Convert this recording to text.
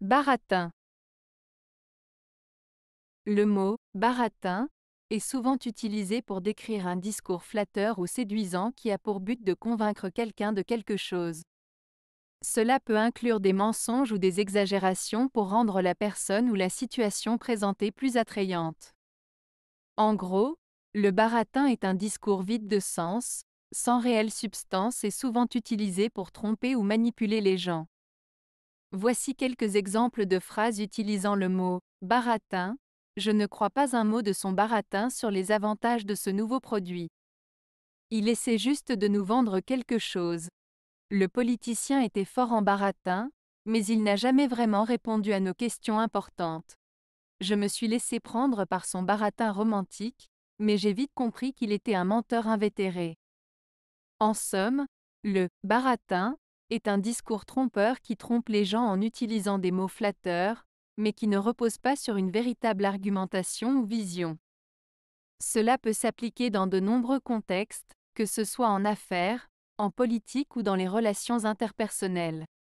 Baratin. Le mot baratin est souvent utilisé pour décrire un discours flatteur ou séduisant qui a pour but de convaincre quelqu'un de quelque chose. Cela peut inclure des mensonges ou des exagérations pour rendre la personne ou la situation présentée plus attrayante. En gros, le baratin est un discours vide de sens, sans réelle substance et souvent utilisé pour tromper ou manipuler les gens. Voici quelques exemples de phrases utilisant le mot baratin. Je ne crois pas un mot de son baratin sur les avantages de ce nouveau produit. Il essaie juste de nous vendre quelque chose. Le politicien était fort en baratin, mais il n'a jamais vraiment répondu à nos questions importantes. Je me suis laissé prendre par son baratin romantique, mais j'ai vite compris qu'il était un menteur invétéré. En somme, le baratin est un discours trompeur qui trompe les gens en utilisant des mots flatteurs, mais qui ne repose pas sur une véritable argumentation ou vision. Cela peut s'appliquer dans de nombreux contextes, que ce soit en affaires, en politique ou dans les relations interpersonnelles.